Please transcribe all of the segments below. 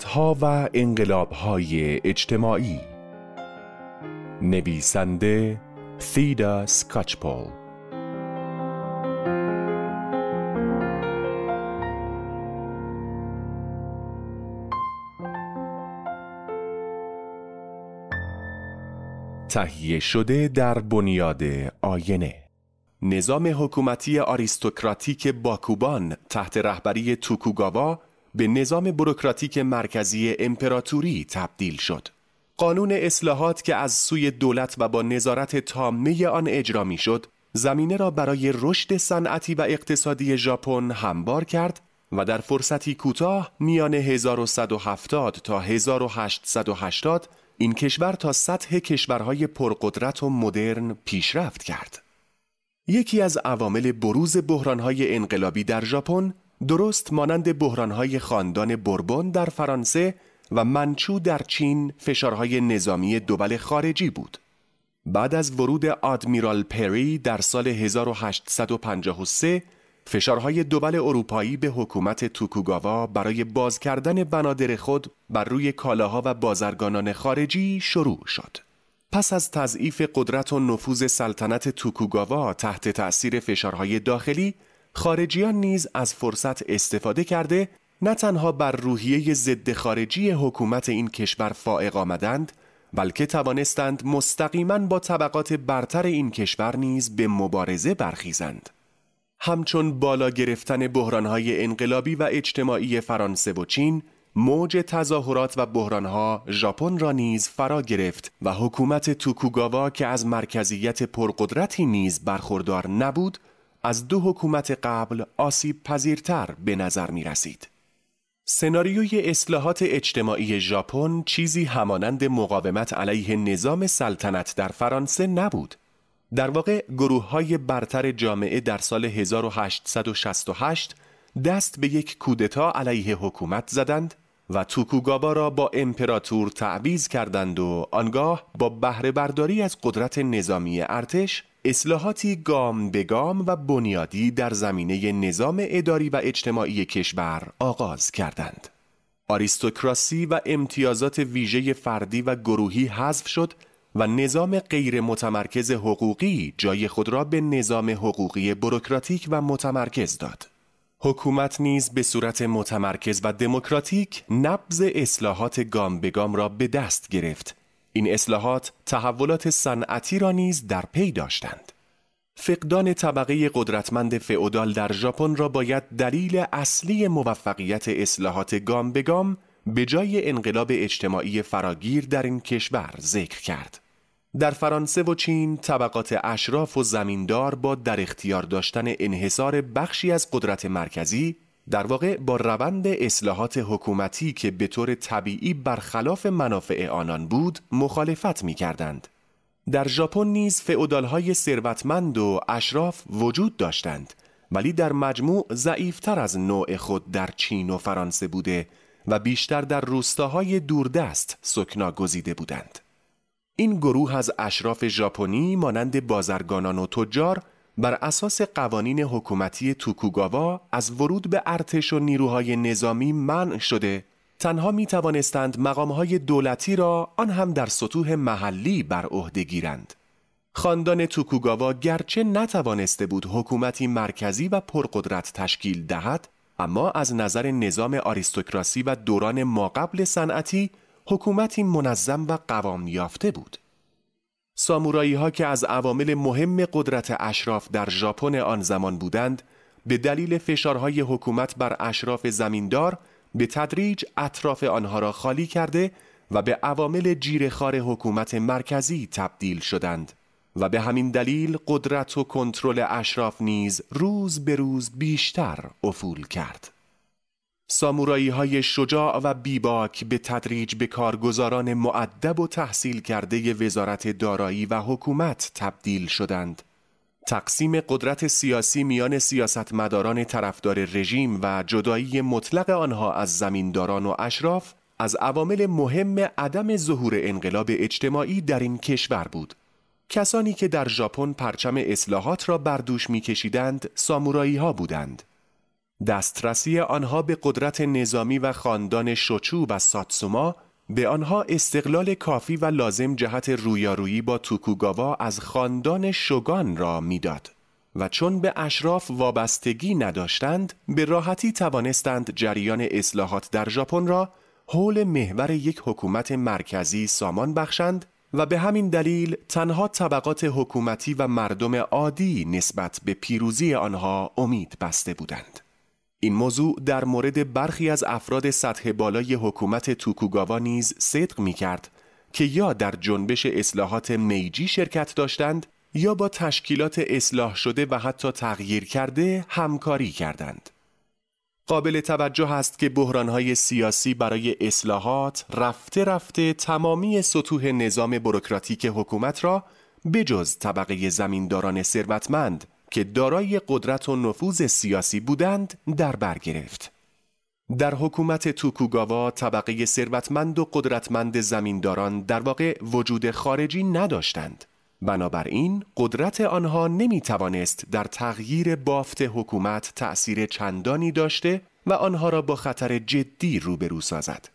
ها و های اجتماعی نویسنده فیدا سکاچپول تهیه شده در بنیاد آینه نظام حکومتی آریستوکراتیک باکوبان تحت رهبری توکوگاوا به نظام بروکراتیک مرکزی امپراتوری تبدیل شد. قانون اصلاحات که از سوی دولت و با نظارت تامه آن اجرا شد زمینه را برای رشد صنعتی و اقتصادی ژاپن هموار کرد و در فرصتی کوتاه میان 1170 تا 1880 این کشور تا سطح کشورهای پرقدرت و مدرن پیشرفت کرد. یکی از عوامل بروز بحرانهای انقلابی در ژاپن درست مانند بحرانهای خاندان بربون در فرانسه و منچو در چین فشارهای نظامی دول خارجی بود. بعد از ورود آدمیرال پری در سال 1853 فشارهای دول اروپایی به حکومت توکوگاوا برای باز کردن بنادر خود بر روی کالاها و بازرگانان خارجی شروع شد. پس از تضعیف قدرت و نفوذ سلطنت توکوگاوا تحت تأثیر فشارهای داخلی خارجیان نیز از فرصت استفاده کرده نه تنها بر روحیه ضد خارجی حکومت این کشور فائق آمدند بلکه توانستند مستقیما با طبقات برتر این کشور نیز به مبارزه برخیزند همچون بالا گرفتن بحرانهای انقلابی و اجتماعی فرانسه و چین موج تظاهرات و بحرانها ژاپن را نیز فرا گرفت و حکومت توکوگاوا که از مرکزیت پرقدرتی نیز برخوردار نبود از دو حکومت قبل آسیب پذیرتر به نظر می رسید. سناریوی اصلاحات اجتماعی ژاپن چیزی همانند مقاومت علیه نظام سلطنت در فرانسه نبود. در واقع گروه های برتر جامعه در سال 1868 دست به یک کودتا علیه حکومت زدند و توکوگاوا را با امپراتور تعویز کردند و آنگاه با بهره برداری از قدرت نظامی ارتش اصلاحاتی گام به گام و بنیادی در زمینه نظام اداری و اجتماعی کشور آغاز کردند. آریستوکراسی و امتیازات ویژه فردی و گروهی حذف شد و نظام غیر متمرکز حقوقی جای خود را به نظام حقوقی بروکراتیک و متمرکز داد. حکومت نیز به صورت متمرکز و دموکراتیک نبز اصلاحات گام به گام را به دست گرفت این اصلاحات تحولات صنعتی را نیز در پی داشتند. فقدان طبقه قدرتمند فئودال در ژاپن را باید دلیل اصلی موفقیت اصلاحات گام به گام به جای انقلاب اجتماعی فراگیر در این کشور ذکر کرد. در فرانسه و چین طبقات اشراف و زمیندار با در اختیار داشتن انحصار بخشی از قدرت مرکزی در واقع با روند اصلاحات حکومتی که به طور طبیعی برخلاف منافع آنان بود مخالفت می کردند. در ژاپن نیز فئودالهای ثروتمند و اشراف وجود داشتند ولی در مجموع ضعیفتر از نوع خود در چین و فرانسه بوده و بیشتر در روستاهای دوردست سکنا گزیده بودند. این گروه از اشراف ژاپنی مانند بازرگانان و تجار بر اساس قوانین حکومتی توکوگاوا از ورود به ارتش و نیروهای نظامی منع شده تنها می توانستند مقام های دولتی را آن هم در سطوح محلی بر عهده گیرند. خاندان توکوگاوا گرچه نتوانسته بود حکومتی مرکزی و پرقدرت تشکیل دهد اما از نظر نظام آریستوکراسی و دوران ماقبل صنعتی حکومتی منظم و قوام یافته بود. سامورایی ها که از عوامل مهم قدرت اشراف در ژاپن آن زمان بودند به دلیل فشارهای حکومت بر اشراف زمیندار به تدریج اطراف آنها را خالی کرده و به عوامل جیرخار حکومت مرکزی تبدیل شدند و به همین دلیل قدرت و کنترل اشراف نیز روز به روز بیشتر افول کرد. سامورایی های شجاع و بیباک به تدریج به کارگزاران معدب و تحصیل کرده وزارت دارایی و حکومت تبدیل شدند. تقسیم قدرت سیاسی میان سیاستمداران طرفدار رژیم و جدایی مطلق آنها از زمینداران و اشراف از عوامل مهم عدم ظهور انقلاب اجتماعی در این کشور بود. کسانی که در ژاپن پرچم اصلاحات را بردوش میکشیدند سامورایی ها بودند. دسترسی آنها به قدرت نظامی و خاندان شوچو و ساتسوما به آنها استقلال کافی و لازم جهت رویارویی با توکوگاوا از خاندان شوگان را میداد و چون به اشراف وابستگی نداشتند به راحتی توانستند جریان اصلاحات در ژاپن را حول محور یک حکومت مرکزی سامان بخشند و به همین دلیل تنها طبقات حکومتی و مردم عادی نسبت به پیروزی آنها امید بسته بودند. این موضوع در مورد برخی از افراد سطح بالای حکومت توکوگاوا نیز صدق می کرد که یا در جنبش اصلاحات میجی شرکت داشتند یا با تشکیلات اصلاح شده و حتی تغییر کرده همکاری کردند. قابل توجه است که بحرانهای سیاسی برای اصلاحات رفته رفته تمامی سطوح نظام بروکراتیک حکومت را بجز طبقه زمینداران ثروتمند که دارای قدرت و نفوذ سیاسی بودند در بر گرفت. در حکومت توکوگاوا طبقه ثروتمند و قدرتمند زمینداران در واقع وجود خارجی نداشتند. بنابراین قدرت آنها نمی توانست در تغییر بافت حکومت تأثیر چندانی داشته و آنها را با خطر جدی روبرو سازد.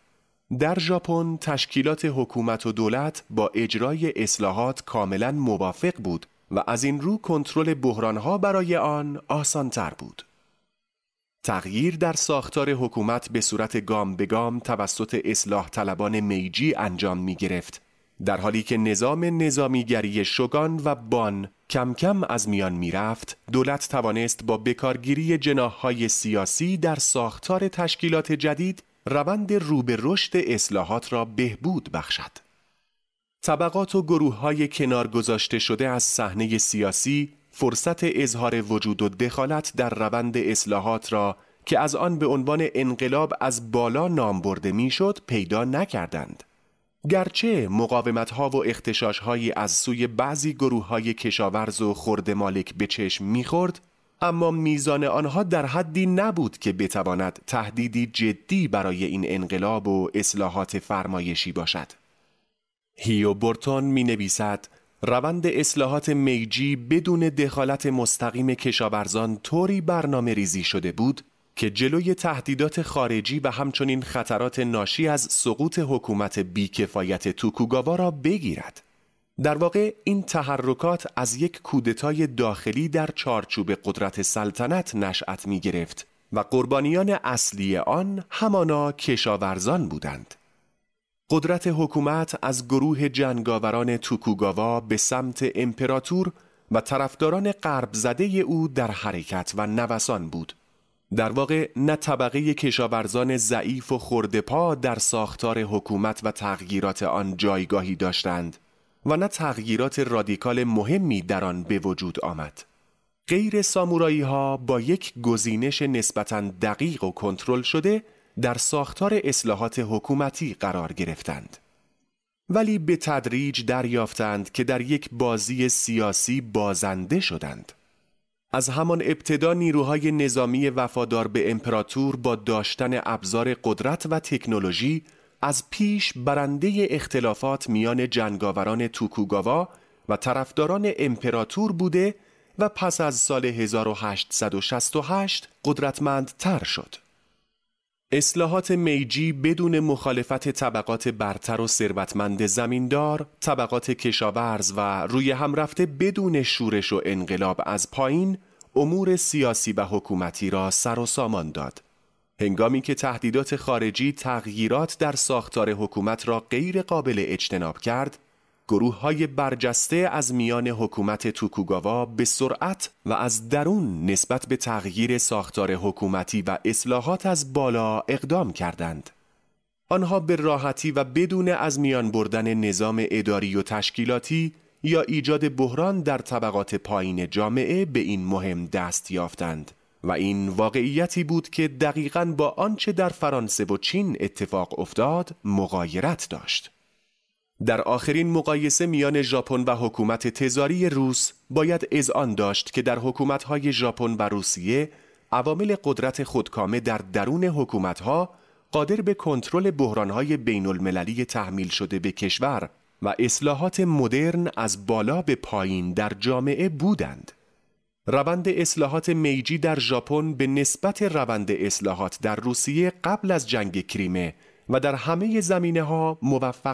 در ژاپن تشکیلات حکومت و دولت با اجرای اصلاحات کاملا موافق بود و از این رو کنترل بحرانها برای آن آسان تر بود. تغییر در ساختار حکومت به صورت گام به گام توسط اصلاح طلبان میجی انجام می گرفت در حالی که نظام نظامیگری شگان و بان کم کم از میان میرفت دولت توانست با بکارگیری جناهای سیاسی در ساختار تشکیلات جدید روند روبه رشد اصلاحات را بهبود بخشد طبقات و گروه های کنار گذاشته شده از صحنه سیاسی فرصت اظهار وجود و دخالت در روند اصلاحات را که از آن به عنوان انقلاب از بالا نام برده میشد پیدا نکردند. گرچه مقاومت ها و اختشاش هایی از سوی بعضی گروه های کشاورز و خرد مالک به چشم میخورد اما میزان آنها در حدی نبود که بتواند تهدیدی جدی برای این انقلاب و اصلاحات فرمایشی باشد. هیو بورتون می نویسد روند اصلاحات میجی بدون دخالت مستقیم کشاورزان طوری برنامه ریزی شده بود که جلوی تهدیدات خارجی و همچنین خطرات ناشی از سقوط حکومت بیکفایت توکوگاوا را بگیرد. در واقع این تحرکات از یک کودتای داخلی در چارچوب قدرت سلطنت نشأت می گرفت و قربانیان اصلی آن همانا کشاورزان بودند. قدرت حکومت از گروه جنگاوران توکوگاوا به سمت امپراتور و طرفداران قرب زده او در حرکت و نوسان بود. در واقع نه طبقه کشاورزان ضعیف و خردپا در ساختار حکومت و تغییرات آن جایگاهی داشتند و نه تغییرات رادیکال مهمی در آن به وجود آمد. غیر سامورایی ها با یک گزینش نسبتا دقیق و کنترل شده در ساختار اصلاحات حکومتی قرار گرفتند. ولی به تدریج دریافتند که در یک بازی سیاسی بازنده شدند. از همان ابتدا نیروهای نظامی وفادار به امپراتور با داشتن ابزار قدرت و تکنولوژی از پیش برنده اختلافات میان جنگاوران توکوگاوا و طرفداران امپراتور بوده و پس از سال 1868 قدرتمندتر شد. اصلاحات میجی بدون مخالفت طبقات برتر و ثروتمند زمیندار، طبقات کشاورز و روی هم رفته بدون شورش و انقلاب از پایین، امور سیاسی و حکومتی را سر و سامان داد. هنگامی که تهدیدات خارجی تغییرات در ساختار حکومت را غیر قابل اجتناب کرد، گروه های برجسته از میان حکومت توکوگاوا به سرعت و از درون نسبت به تغییر ساختار حکومتی و اصلاحات از بالا اقدام کردند. آنها به راحتی و بدون از میان بردن نظام اداری و تشکیلاتی یا ایجاد بحران در طبقات پایین جامعه به این مهم دست یافتند و این واقعیتی بود که دقیقا با آنچه در فرانسه و چین اتفاق افتاد مغایرت داشت. در آخرین مقایسه میان ژاپن و حکومت تزاری روس باید اذعان داشت که در حکومت‌های ژاپن و روسیه عوامل قدرت خودکامه در درون حکومت‌ها قادر به کنترل بحران‌های المللی تحمیل شده به کشور و اصلاحات مدرن از بالا به پایین در جامعه بودند. روند اصلاحات میجی در ژاپن به نسبت روند اصلاحات در روسیه قبل از جنگ کریمه و در همه زمینه ها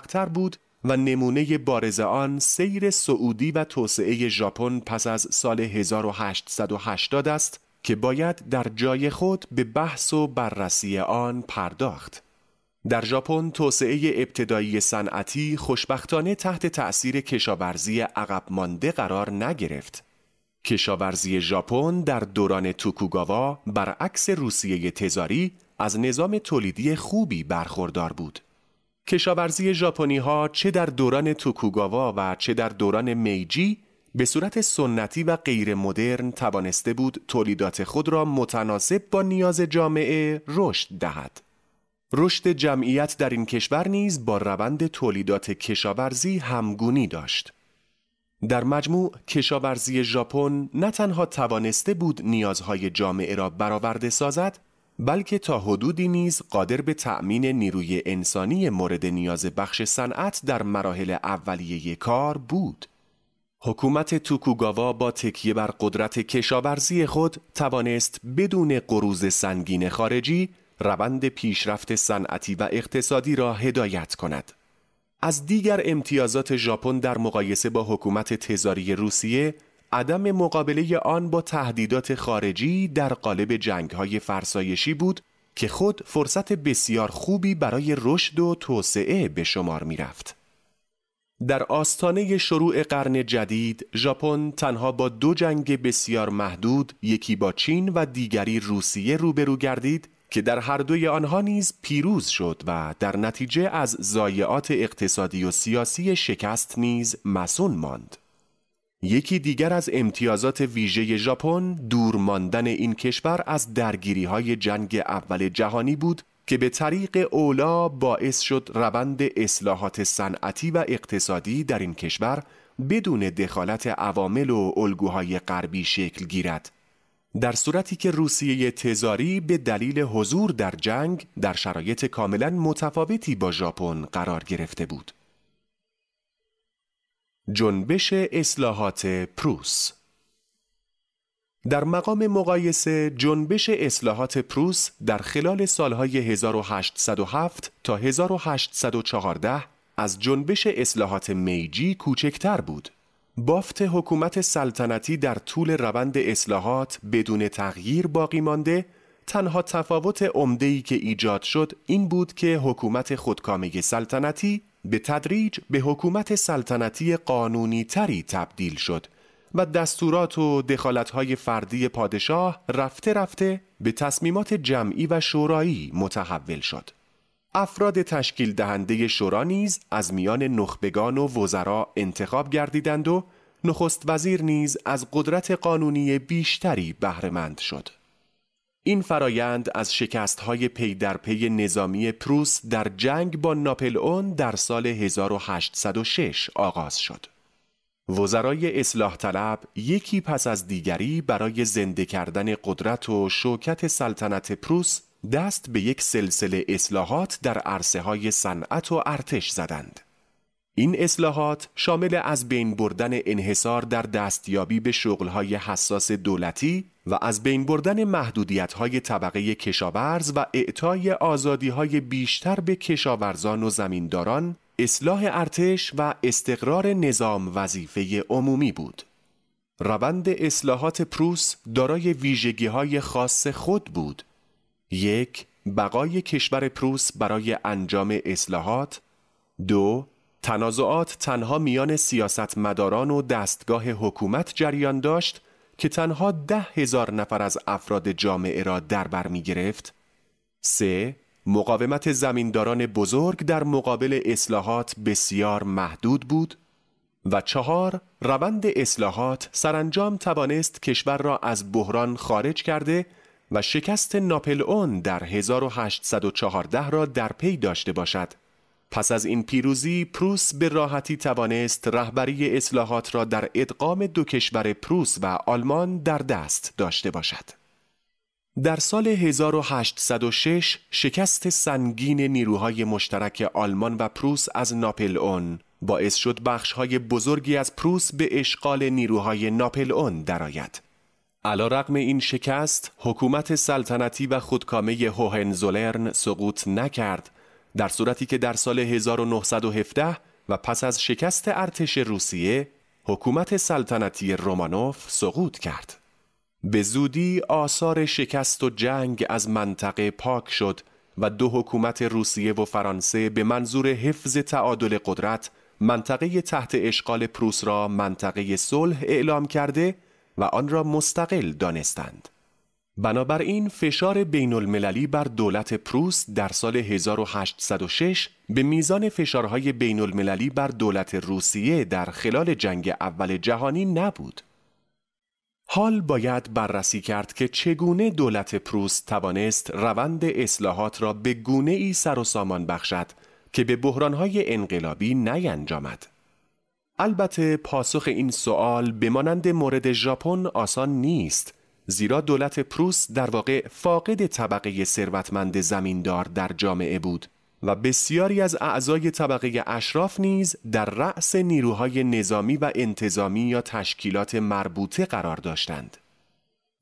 تر بود و نمونه بارز آن سیر سعودی و توسعه ژاپن پس از سال 1880 است که باید در جای خود به بحث و بررسی آن پرداخت. در ژاپن توسعه ابتدایی صنعتی خوشبختانه تحت تأثیر کشاورزی عقب مانده قرار نگرفت. کشاورزی ژاپن در دوران توکوگاوا برعکس روسیه تزاری از نظام تولیدی خوبی برخوردار بود. کشاورزی ژاپنی ها چه در دوران توکوگاوا و چه در دوران میجی به صورت سنتی و غیر مدرن توانسته بود تولیدات خود را متناسب با نیاز جامعه رشد دهد. رشد جمعیت در این کشور نیز با روند تولیدات کشاورزی همگونی داشت. در مجموع کشاورزی ژاپن نه تنها توانسته بود نیازهای جامعه را برآورده سازد بلکه تا حدودی نیز قادر به تأمین نیروی انسانی مورد نیاز بخش صنعت در مراحل اولیه کار بود. حکومت توکوگاوا با تکیه بر قدرت کشاورزی خود توانست بدون قروز سنگین خارجی روند پیشرفت صنعتی و اقتصادی را هدایت کند. از دیگر امتیازات ژاپن در مقایسه با حکومت تزاری روسیه عدم مقابله آن با تهدیدات خارجی در قالب های فرسایشی بود که خود فرصت بسیار خوبی برای رشد و توسعه به شمار می رفت. در آستانه شروع قرن جدید، ژاپن تنها با دو جنگ بسیار محدود، یکی با چین و دیگری روسیه روبرو گردید که در هر دوی آنها نیز پیروز شد و در نتیجه از ضایعات اقتصادی و سیاسی شکست نیز مسون ماند. یکی دیگر از امتیازات ویژه ژاپن دور ماندن این کشور از درگیری های جنگ اول جهانی بود که به طریق اولا باعث شد روند اصلاحات صنعتی و اقتصادی در این کشور بدون دخالت عوامل و الگوهای غربی شکل گیرد در صورتی که روسیه تزاری به دلیل حضور در جنگ در شرایط کاملا متفاوتی با ژاپن قرار گرفته بود جنبش اصلاحات پروس در مقام مقایسه جنبش اصلاحات پروس در خلال سالهای 1807 تا 1814 از جنبش اصلاحات میجی کوچکتر بود. بافت حکومت سلطنتی در طول روند اصلاحات بدون تغییر باقی مانده تنها تفاوت عمده‌ای که ایجاد شد این بود که حکومت خودکامه سلطنتی به تدریج به حکومت سلطنتی قانونی تری تبدیل شد و دستورات و دخالتهای فردی پادشاه رفته رفته به تصمیمات جمعی و شورایی متحول شد. افراد تشکیل دهنده شورا نیز از میان نخبگان و وزرا انتخاب گردیدند و نخست وزیر نیز از قدرت قانونی بیشتری بهرهمند شد. این فرایند از شکستهای پی در پی نظامی پروس در جنگ با اون در سال 1806 آغاز شد. وزرای اصلاح طلب یکی پس از دیگری برای زنده کردن قدرت و شوکت سلطنت پروس دست به یک سلسله اصلاحات در عرصه های صنعت و ارتش زدند. این اصلاحات شامل از بین بردن انحصار در دستیابی به شغلهای حساس دولتی و از بین بردن محدودیت‌های طبقه کشاورز و اعطای آزادی‌های بیشتر به کشاورزان و زمینداران، اصلاح ارتش و استقرار نظام وظیفه عمومی بود. روند اصلاحات پروس دارای ویژگی‌های خاص خود بود. یک، بقای کشور پروس برای انجام اصلاحات، دو، تنازعات تنها میان سیاستمداران و دستگاه حکومت جریان داشت که تنها ده هزار نفر از افراد جامعه را دربر می گرفت؟ سه مقاومت زمینداران بزرگ در مقابل اصلاحات بسیار محدود بود و چهار روند اصلاحات سرانجام توانست کشور را از بحران خارج کرده و شکست ناپلئون در 1814 را در پی داشته باشد پس از این پیروزی پروس به راحتی توانست رهبری اصلاحات را در ادغام دو کشور پروس و آلمان در دست داشته باشد. در سال 1806 شکست سنگین نیروهای مشترک آلمان و پروس از ناپل اون باعث شد بخشهای بزرگی از پروس به اشغال نیروهای ناپل اون درآید. علا رقم این شکست، حکومت سلطنتی و خودکامه هوهنزولرن سقوط نکرد در صورتی که در سال 1917 و پس از شکست ارتش روسیه حکومت سلطنتی رومانوف سقوط کرد. به زودی آثار شکست و جنگ از منطقه پاک شد و دو حکومت روسیه و فرانسه به منظور حفظ تعادل قدرت منطقه تحت اشغال پروس را منطقه صلح اعلام کرده و آن را مستقل دانستند. بنابراین فشار بین المللی بر دولت پروس در سال 1806 به میزان فشارهای بین المللی بر دولت روسیه در خلال جنگ اول جهانی نبود. حال باید بررسی کرد که چگونه دولت پروس توانست روند اصلاحات را به گونه ای سر و سامان بخشد که به بحرانهای انقلابی نینجامد. البته پاسخ این سوال به مانند مورد ژاپن آسان نیست، زیرا دولت پروس در واقع فاقد طبقه ثروتمند زمیندار در جامعه بود و بسیاری از اعضای طبقه اشراف نیز در رأس نیروهای نظامی و انتظامی یا تشکیلات مربوطه قرار داشتند.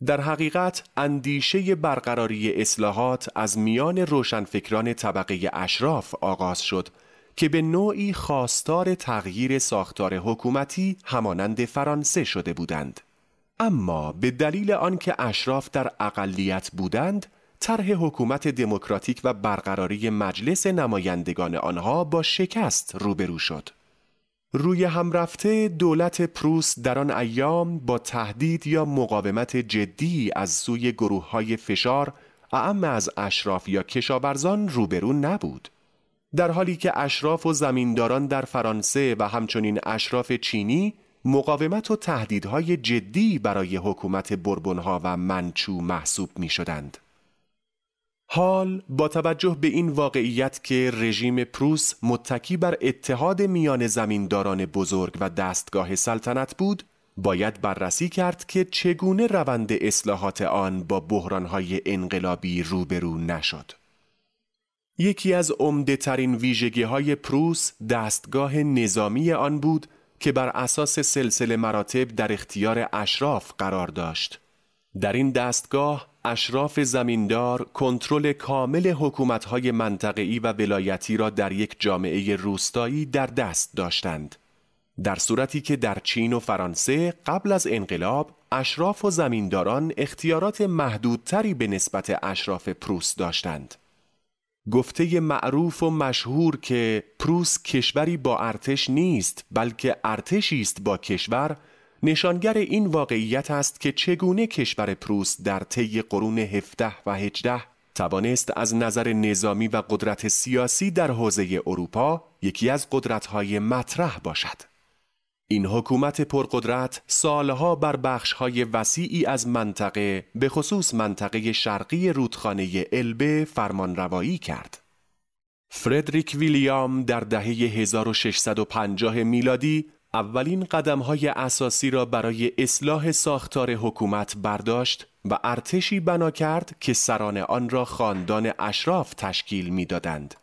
در حقیقت اندیشه برقراری اصلاحات از میان روشنفکران طبقه اشراف آغاز شد که به نوعی خواستار تغییر ساختار حکومتی همانند فرانسه شده بودند. اما به دلیل آنکه اشراف در اقلیت بودند طرح حکومت دموکراتیک و برقراری مجلس نمایندگان آنها با شکست روبرو شد روی هم رفته دولت پروس در آن ایام با تهدید یا مقاومت جدی از سوی گروه های فشار اعم از اشراف یا کشاورزان روبرو نبود در حالی که اشراف و زمینداران در فرانسه و همچنین اشراف چینی مقاومت و تهدیدهای جدی برای حکومت بربونها و منچو محسوب می شدند. حال با توجه به این واقعیت که رژیم پروس متکی بر اتحاد میان زمینداران بزرگ و دستگاه سلطنت بود باید بررسی کرد که چگونه روند اصلاحات آن با بحرانهای انقلابی روبرو نشد یکی از عمده ترین ویژگی های پروس دستگاه نظامی آن بود که بر اساس سلسله مراتب در اختیار اشراف قرار داشت. در این دستگاه اشراف زمیندار کنترل کامل حکومت‌های منطقه‌ای و ولایتی را در یک جامعه روستایی در دست داشتند. در صورتی که در چین و فرانسه قبل از انقلاب اشراف و زمینداران اختیارات محدودتری به نسبت اشراف پروس داشتند. گفته معروف و مشهور که پروس کشوری با ارتش نیست بلکه ارتشی است با کشور نشانگر این واقعیت است که چگونه کشور پروس در طی قرون 17 و 18 توانست از نظر نظامی و قدرت سیاسی در حوزه اروپا یکی از قدرت‌های مطرح باشد. این حکومت پرقدرت سالها بر بخشهای وسیعی از منطقه به خصوص منطقه شرقی رودخانه البه فرمانروایی کرد. فردریک ویلیام در دهه 1650 میلادی اولین قدمهای اساسی را برای اصلاح ساختار حکومت برداشت و ارتشی بنا کرد که سران آن را خاندان اشراف تشکیل میدادند.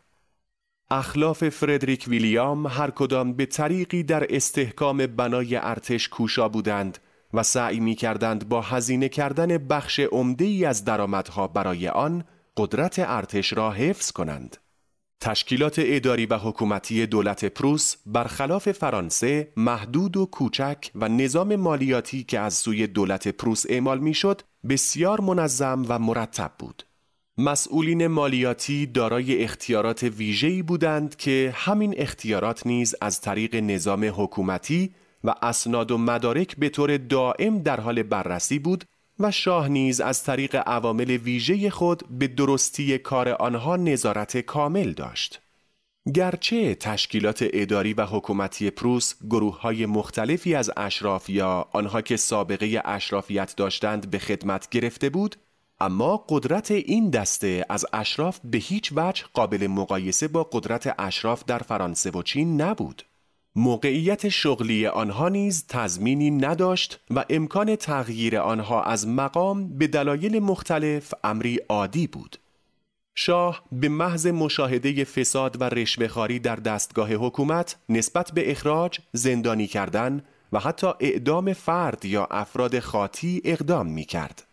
اخلاف فردریک ویلیام هر کدام به طریقی در استحکام بنای ارتش کوشا بودند و سعی می کردند با هزینه کردن بخش عمده ای از درآمدها برای آن قدرت ارتش را حفظ کنند. تشکیلات اداری و حکومتی دولت پروس برخلاف فرانسه محدود و کوچک و نظام مالیاتی که از سوی دولت پروس اعمال میشد بسیار منظم و مرتب بود. مسئولین مالیاتی دارای اختیارات ویژه‌ای بودند که همین اختیارات نیز از طریق نظام حکومتی و اسناد و مدارک به طور دائم در حال بررسی بود و شاه نیز از طریق عوامل ویژه خود به درستی کار آنها نظارت کامل داشت. گرچه تشکیلات اداری و حکومتی پروس گروه های مختلفی از اشراف یا آنها که سابقه اشرافیت داشتند به خدمت گرفته بود اما قدرت این دسته از اشراف به هیچ وجه قابل مقایسه با قدرت اشراف در فرانسه و چین نبود. موقعیت شغلی آنها نیز تضمینی نداشت و امکان تغییر آنها از مقام به دلایل مختلف امری عادی بود. شاه به محض مشاهده فساد و رشوهخواری در دستگاه حکومت نسبت به اخراج، زندانی کردن و حتی اعدام فرد یا افراد خاطی اقدام می کرد.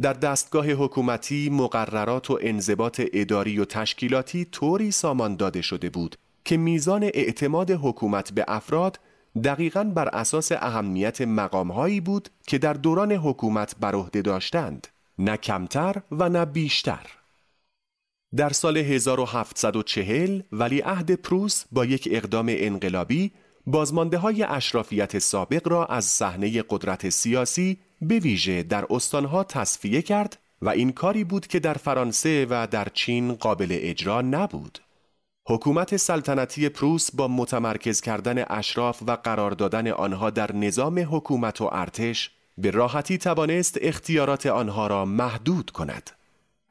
در دستگاه حکومتی مقررات و انضباط اداری و تشکیلاتی طوری سامان داده شده بود که میزان اعتماد حکومت به افراد دقیقا بر اساس اهمیت مقامهایی بود که در دوران حکومت بر عهده داشتند نه کمتر و نه بیشتر در سال 1740 ولی عهد پروس با یک اقدام انقلابی بازمانده های اشرافیت سابق را از صحنه قدرت سیاسی به ویژه در استانها تصفیه کرد و این کاری بود که در فرانسه و در چین قابل اجرا نبود. حکومت سلطنتی پروس با متمرکز کردن اشراف و قرار دادن آنها در نظام حکومت و ارتش به راحتی توانست اختیارات آنها را محدود کند.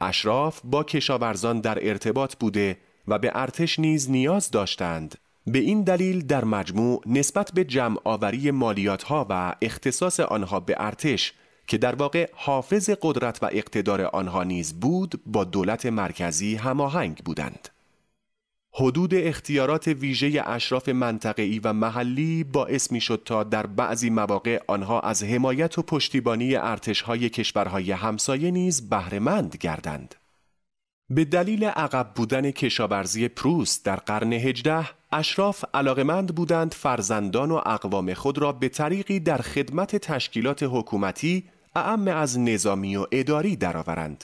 اشراف با کشاورزان در ارتباط بوده و به ارتش نیز نیاز داشتند به این دلیل در مجموع نسبت به جمع آوری مالیات ها و اختصاص آنها به ارتش که در واقع حافظ قدرت و اقتدار آنها نیز بود با دولت مرکزی هماهنگ بودند. حدود اختیارات ویژه اشراف منطقه‌ای و محلی باعث شد تا در بعضی مواقع آنها از حمایت و پشتیبانی ارتشهای کشورهای همسایه نیز بهرهمند گردند. به دلیل عقب بودن کشاورزی پروس در قرن هجده اشراف علاقمند بودند فرزندان و اقوام خود را به طریقی در خدمت تشکیلات حکومتی اعم از نظامی و اداری درآورند.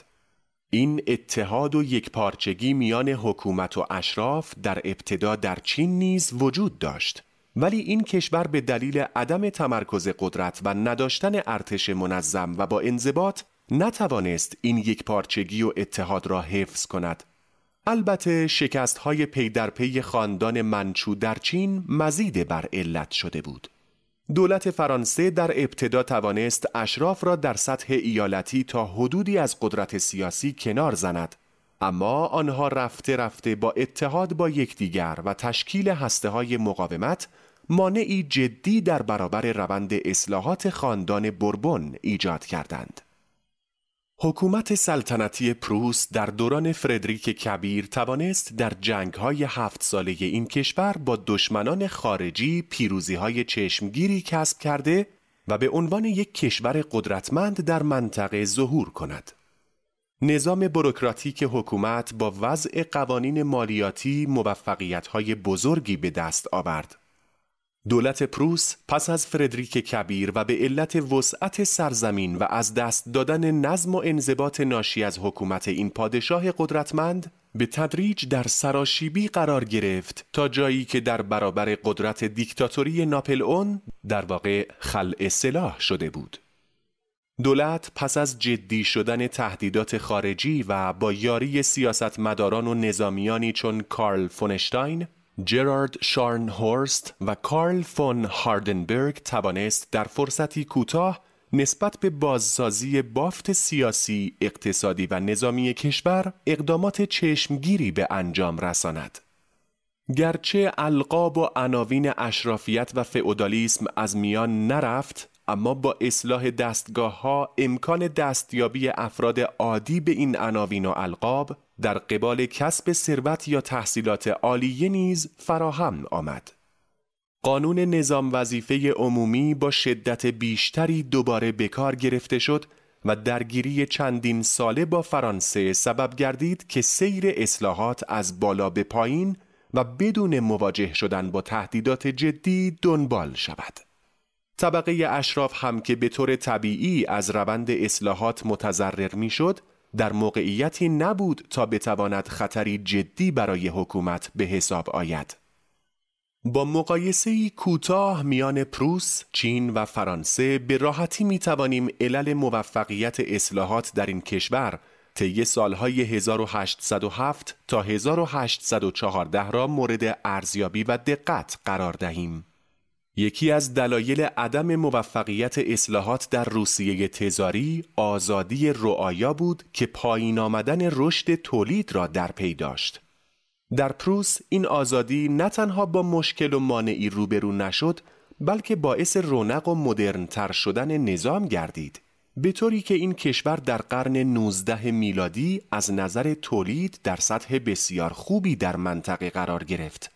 این اتحاد و یکپارچگی میان حکومت و اشراف در ابتدا در چین نیز وجود داشت ولی این کشور به دلیل عدم تمرکز قدرت و نداشتن ارتش منظم و با انضباط نتوانست این یکپارچگی و اتحاد را حفظ کند البته شکست های پی در پی خاندان منچو در چین مزید بر علت شده بود. دولت فرانسه در ابتدا توانست اشراف را در سطح ایالتی تا حدودی از قدرت سیاسی کنار زند اما آنها رفته رفته با اتحاد با یکدیگر و تشکیل هسته های مقاومت مانعی جدی در برابر روند اصلاحات خاندان بربون ایجاد کردند. حکومت سلطنتی پروس در دوران فردریک کبیر توانست در های هفت ساله این کشور با دشمنان خارجی های چشمگیری کسب کرده و به عنوان یک کشور قدرتمند در منطقه ظهور کند. نظام بروکراتیک حکومت با وضع قوانین مالیاتی های بزرگی به دست آورد. دولت پروس پس از فردریک کبیر و به علت وسعت سرزمین و از دست دادن نظم و انضباط ناشی از حکومت این پادشاه قدرتمند به تدریج در سراشیبی قرار گرفت تا جایی که در برابر قدرت دیکتاتوری ناپل اون در واقع خلع سلاح شده بود. دولت پس از جدی شدن تهدیدات خارجی و با یاری سیاستمداران و نظامیانی چون کارل فونشتاین جرارد هورست و کارل فون هاردنبرگ توانست در فرصتی کوتاه نسبت به بازسازی بافت سیاسی، اقتصادی و نظامی کشور اقدامات چشمگیری به انجام رساند. گرچه القاب و عناوین اشرافیت و فئودالیسم از میان نرفت، اما با اصلاح دستگاه ها امکان دستیابی افراد عادی به این عناوین و القاب در قبال کسب ثروت یا تحصیلات عالیه نیز فراهم آمد. قانون نظام وظیفه عمومی با شدت بیشتری دوباره به کار گرفته شد و درگیری چندین ساله با فرانسه سبب گردید که سیر اصلاحات از بالا به پایین و بدون مواجه شدن با تهدیدات جدی دنبال شود. طبقه اشراف هم که به طور طبیعی از روند اصلاحات متضرر میشد، در موقعیتی نبود تا بتواند خطری جدی برای حکومت به حساب آید. با مقایسه کوتاه میان پروس، چین و فرانسه به راحتی می توانیم علل موفقیت اصلاحات در این کشور طی سالهای 1807 تا 1814 را مورد ارزیابی و دقت قرار دهیم. یکی از دلایل عدم موفقیت اصلاحات در روسیه تزاری آزادی رعایا بود که پایین آمدن رشد تولید را در پی داشت. در پروس این آزادی نه تنها با مشکل و مانعی روبرو نشد بلکه باعث رونق و مدرنتر شدن نظام گردید به طوری که این کشور در قرن 19 میلادی از نظر تولید در سطح بسیار خوبی در منطقه قرار گرفت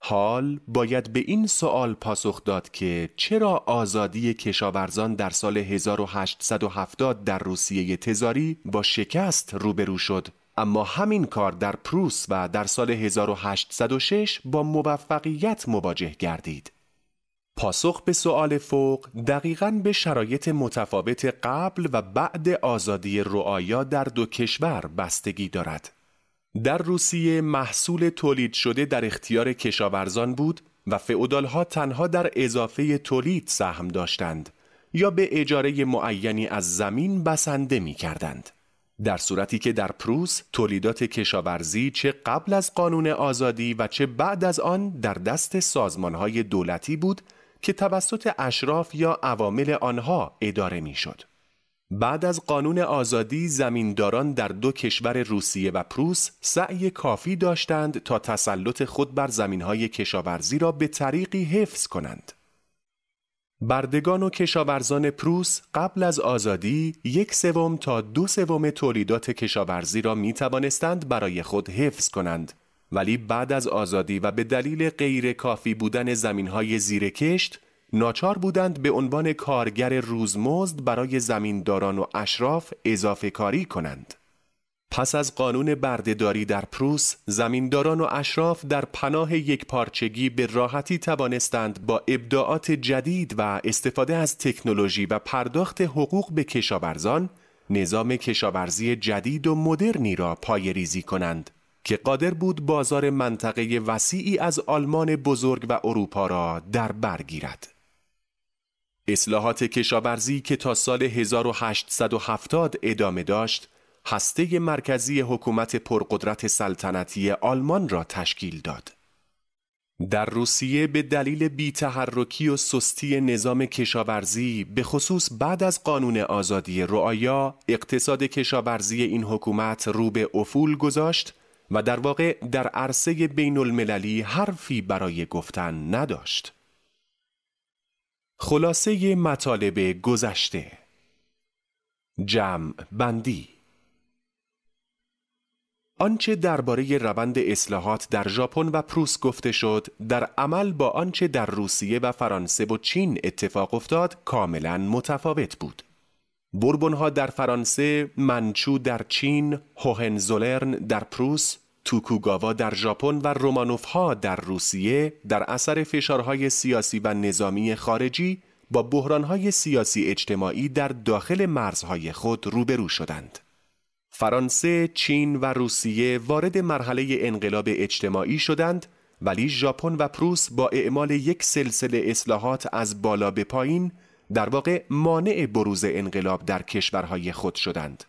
حال باید به این سوال پاسخ داد که چرا آزادی کشاورزان در سال 1870 در روسیه تزاری با شکست روبرو شد اما همین کار در پروس و در سال 1806 با موفقیت مواجه گردید پاسخ به سوال فوق دقیقا به شرایط متفاوت قبل و بعد آزادی رعایا در دو کشور بستگی دارد در روسیه محصول تولید شده در اختیار کشاورزان بود و فئودالها تنها در اضافه تولید سهم داشتند یا به اجاره معینی از زمین بسنده می کردند. در صورتی که در پروس تولیدات کشاورزی چه قبل از قانون آزادی و چه بعد از آن در دست سازمانهای دولتی بود که توسط اشراف یا عوامل آنها اداره میشد. بعد از قانون آزادی زمینداران در دو کشور روسیه و پروس سعی کافی داشتند تا تسلط خود بر زمینهای کشاورزی را به طریقی حفظ کنند. بردگان و کشاورزان پروس قبل از آزادی یک سوم تا دو سوم تولیدات کشاورزی را می توانستند برای خود حفظ کنند ولی بعد از آزادی و به دلیل غیر کافی بودن زمینهای زیر کشت ناچار بودند به عنوان کارگر روزمزد برای زمینداران و اشراف اضافه کاری کنند. پس از قانون بردهداری در پروس، زمینداران و اشراف در پناه یک پارچگی به راحتی توانستند با ابداعات جدید و استفاده از تکنولوژی و پرداخت حقوق به کشاورزان، نظام کشاورزی جدید و مدرنی را ریزی کنند که قادر بود بازار منطقه وسیعی از آلمان بزرگ و اروپا را در برگیرد اصلاحات کشاورزی که تا سال 1870 ادامه داشت، هسته مرکزی حکومت پرقدرت سلطنتی آلمان را تشکیل داد. در روسیه به دلیل بیتحرکی و سستی نظام کشاورزی به خصوص بعد از قانون آزادی رعایا اقتصاد کشاورزی این حکومت رو به افول گذاشت و در واقع در عرصه بین المللی حرفی برای گفتن نداشت. خلاصه مطالب گذشته جمع بندی آنچه درباره روند اصلاحات در ژاپن و پروس گفته شد در عمل با آنچه در روسیه و فرانسه و چین اتفاق افتاد کاملا متفاوت بود بوربونها در فرانسه، منچو در چین، هوهنزولرن در پروس، توکوگاوا در ژاپن و رومانوفها در روسیه در اثر فشارهای سیاسی و نظامی خارجی با بحرانهای سیاسی اجتماعی در داخل مرزهای خود روبرو شدند. فرانسه، چین و روسیه وارد مرحله انقلاب اجتماعی شدند ولی ژاپن و پروس با اعمال یک سلسله اصلاحات از بالا به پایین در واقع مانع بروز انقلاب در کشورهای خود شدند.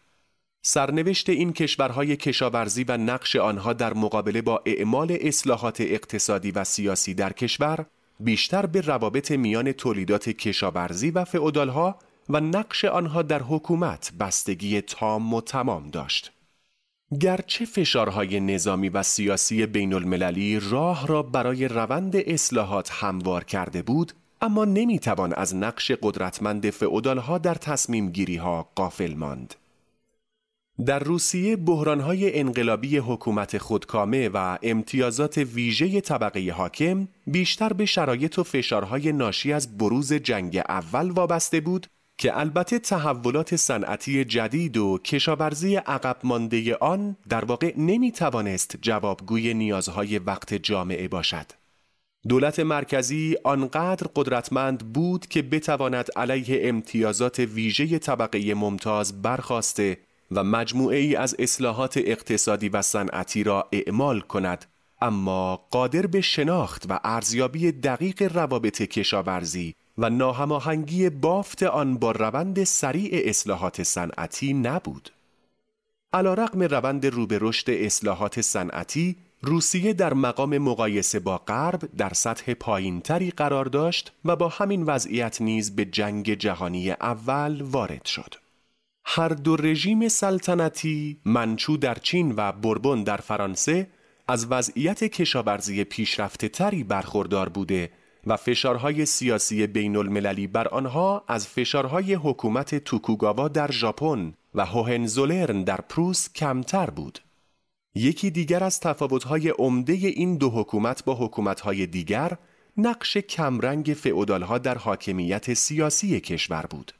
سرنوشت این کشورهای کشاورزی و نقش آنها در مقابله با اعمال اصلاحات اقتصادی و سیاسی در کشور بیشتر به روابط میان تولیدات کشاورزی و فعودالها و نقش آنها در حکومت بستگی تام و تمام داشت. گرچه فشارهای نظامی و سیاسی بین المللی راه را برای روند اصلاحات هموار کرده بود، اما نمیتوان از نقش قدرتمند فعودالها در تصمیم گیری ها قافل ماند. در روسیه بحرانهای انقلابی حکومت خودکامه و امتیازات ویژه طبقه حاکم بیشتر به شرایط و فشارهای ناشی از بروز جنگ اول وابسته بود که البته تحولات صنعتی جدید و کشاورزی عقب مانده آن در واقع نمی توانست جوابگوی نیازهای وقت جامعه باشد. دولت مرکزی آنقدر قدرتمند بود که بتواند علیه امتیازات ویژه طبقه ممتاز برخواسته و مجموعه ای از اصلاحات اقتصادی و صنعتی را اعمال کند اما قادر به شناخت و ارزیابی دقیق روابط کشاورزی و ناهماهنگی بافت آن با روند سریع اصلاحات صنعتی نبود. علیرغم روند روبه رشد اصلاحات صنعتی، روسیه در مقام مقایسه با غرب در سطح پایینتری قرار داشت و با همین وضعیت نیز به جنگ جهانی اول وارد شد. هر دو رژیم سلطنتی منچو در چین و بربون در فرانسه از وضعیت کشاورزی پیشرفته تری برخوردار بوده و فشارهای سیاسی بین المللی بر آنها از فشارهای حکومت توکوگاوا در ژاپن و هوهنزولرن در پروس کمتر بود. یکی دیگر از تفاوتهای عمده این دو حکومت با حکومتهای دیگر نقش کمرنگ فعودالها در حاکمیت سیاسی کشور بود.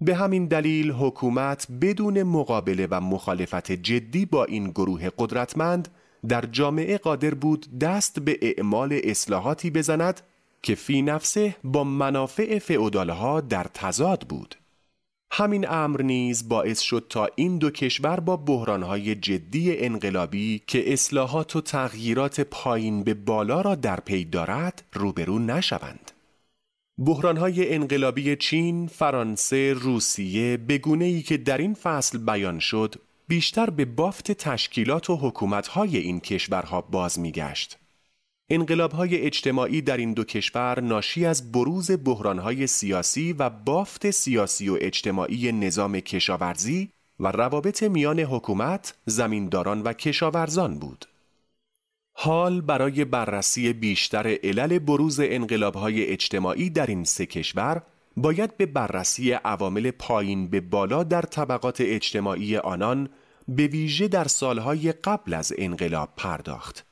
به همین دلیل حکومت بدون مقابله و مخالفت جدی با این گروه قدرتمند در جامعه قادر بود دست به اعمال اصلاحاتی بزند که فی نفسه با منافع فعودالها در تضاد بود همین امر نیز باعث شد تا این دو کشور با بحرانهای جدی انقلابی که اصلاحات و تغییرات پایین به بالا را در پی دارد روبرو نشوند بحرانهای انقلابی چین، فرانسه، روسیه به گونه ای که در این فصل بیان شد بیشتر به بافت تشکیلات و حکومتهای این کشورها باز می‌گشت. انقلابهای اجتماعی در این دو کشور ناشی از بروز بحرانهای سیاسی و بافت سیاسی و اجتماعی نظام کشاورزی و روابط میان حکومت، زمینداران و کشاورزان بود. حال برای بررسی بیشتر علل بروز انقلابهای اجتماعی در این سه کشور باید به بررسی عوامل پایین به بالا در طبقات اجتماعی آنان به ویژه در سالهای قبل از انقلاب پرداخت.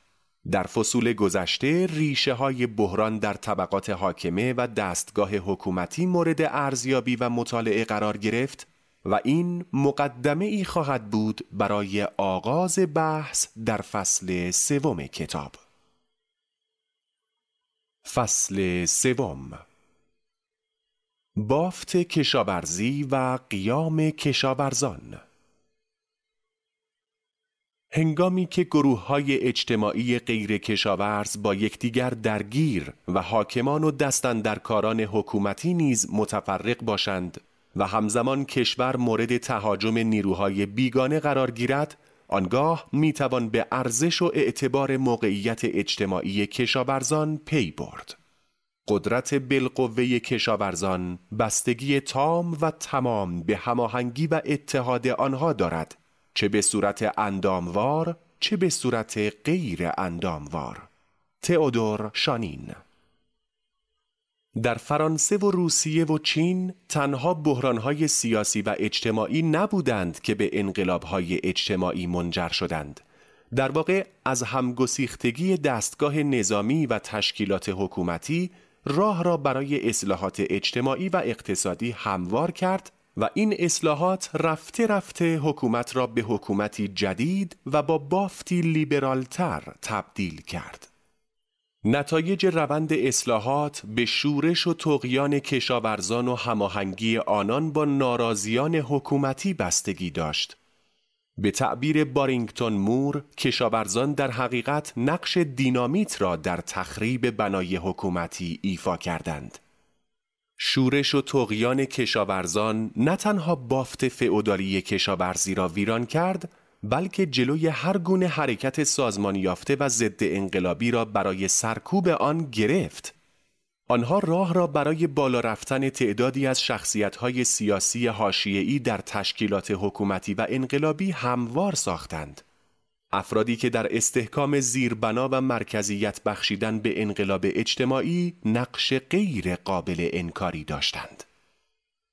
در فصول گذشته ریشه های بحران در طبقات حاکمه و دستگاه حکومتی مورد ارزیابی و مطالعه قرار گرفت و این مقدمه ای خواهد بود برای آغاز بحث در فصل سوم کتاب فصل سوم بافت کشاورزی و قیام کشاورزان هنگامی که گروه های اجتماعی غیر کشاورز با یکدیگر درگیر و حاکمان و دستن در کاران حکومتی نیز متفرق باشند و همزمان کشور مورد تهاجم نیروهای بیگانه قرار گیرد آنگاه میتوان به ارزش و اعتبار موقعیت اجتماعی کشاورزان پی برد قدرت بالقوه کشاورزان بستگی تام و تمام به هماهنگی و اتحاد آنها دارد چه به صورت انداموار چه به صورت غیر انداموار تئودور شانین در فرانسه و روسیه و چین تنها بحرانهای سیاسی و اجتماعی نبودند که به انقلابهای اجتماعی منجر شدند. در واقع از همگسیختگی دستگاه نظامی و تشکیلات حکومتی راه را برای اصلاحات اجتماعی و اقتصادی هموار کرد و این اصلاحات رفته رفته حکومت را به حکومتی جدید و با بافتی لیبرالتر تبدیل کرد. نتایج روند اصلاحات به شورش و تقیان کشاورزان و هماهنگی آنان با ناراضیان حکومتی بستگی داشت. به تعبیر بارینگتون مور، کشاورزان در حقیقت نقش دینامیت را در تخریب بنای حکومتی ایفا کردند. شورش و تقیان کشاورزان نه تنها بافت فعودالی کشاورزی را ویران کرد، بلکه جلوی هر گونه حرکت سازمانیافته یافته و ضد انقلابی را برای سرکوب آن گرفت آنها راه را برای بالا رفتن تعدادی از شخصیت‌های سیاسی حاشیه‌ای در تشکیلات حکومتی و انقلابی هموار ساختند. افرادی که در استحکام زیربنا و مرکزیت بخشیدن به انقلاب اجتماعی نقش غیر قابل انکاری داشتند.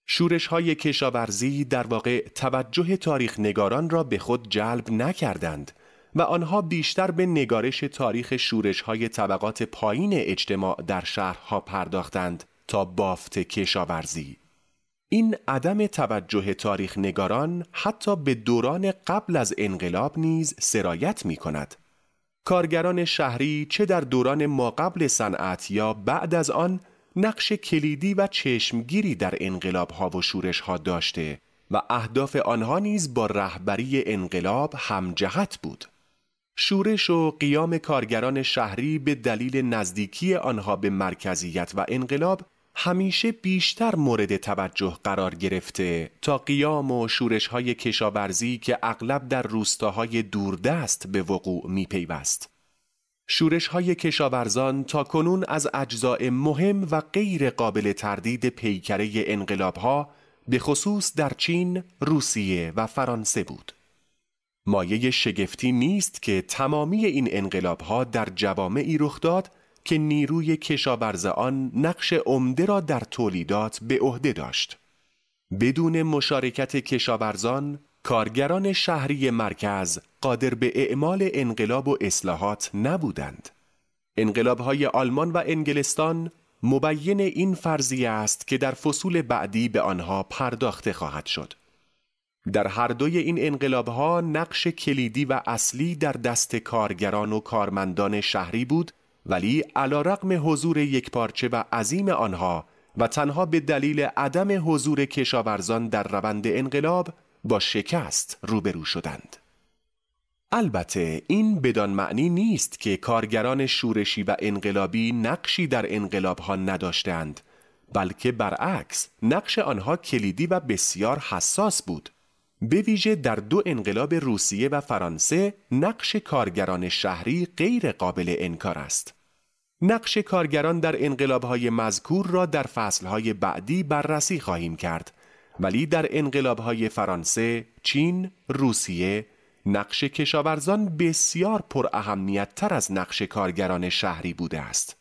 شورش های کشاورزی در واقع توجه تاریخ نگاران را به خود جلب نکردند و آنها بیشتر به نگارش تاریخ شورش های طبقات پایین اجتماع در شهرها پرداختند تا بافت کشاورزی این عدم توجه تاریخ نگاران حتی به دوران قبل از انقلاب نیز سرایت می کند. کارگران شهری چه در دوران ما قبل صنعت یا بعد از آن نقش کلیدی و چشمگیری در انقلاب ها و شورش ها داشته و اهداف آنها نیز با رهبری انقلاب همجهت بود. شورش و قیام کارگران شهری به دلیل نزدیکی آنها به مرکزیت و انقلاب همیشه بیشتر مورد توجه قرار گرفته تا قیام و شورش های کشاورزی که اغلب در روستاهای دوردست به وقوع می پیوست. شورش های کشاورزان تا کنون از اجزاء مهم و غیر قابل تردید پیکره انقلاب ها به خصوص در چین، روسیه و فرانسه بود. مایه شگفتی نیست که تمامی این انقلاب ها در جوامعی رخ داد که نیروی کشاورز آن نقش عمده را در تولیدات به عهده داشت. بدون مشارکت کشاورزان کارگران شهری مرکز قادر به اعمال انقلاب و اصلاحات نبودند. های آلمان و انگلستان مبین این فرضیه است که در فصول بعدی به آنها پرداخته خواهد شد. در هر دوی این انقلابها نقش کلیدی و اصلی در دست کارگران و کارمندان شهری بود ولی علا رقم حضور یکپارچه و عظیم آنها و تنها به دلیل عدم حضور کشاورزان در روند انقلاب با شکست روبرو شدند. البته این بدان معنی نیست که کارگران شورشی و انقلابی نقشی در انقلاب ها نداشتند بلکه برعکس نقش آنها کلیدی و بسیار حساس بود به ویژه در دو انقلاب روسیه و فرانسه نقش کارگران شهری غیر قابل انکار است نقش کارگران در انقلاب های مذکور را در فصل های بعدی بررسی خواهیم کرد ولی در انقلابهای فرانسه، چین، روسیه نقش کشاورزان بسیار پر اهمیت تر از نقش کارگران شهری بوده است.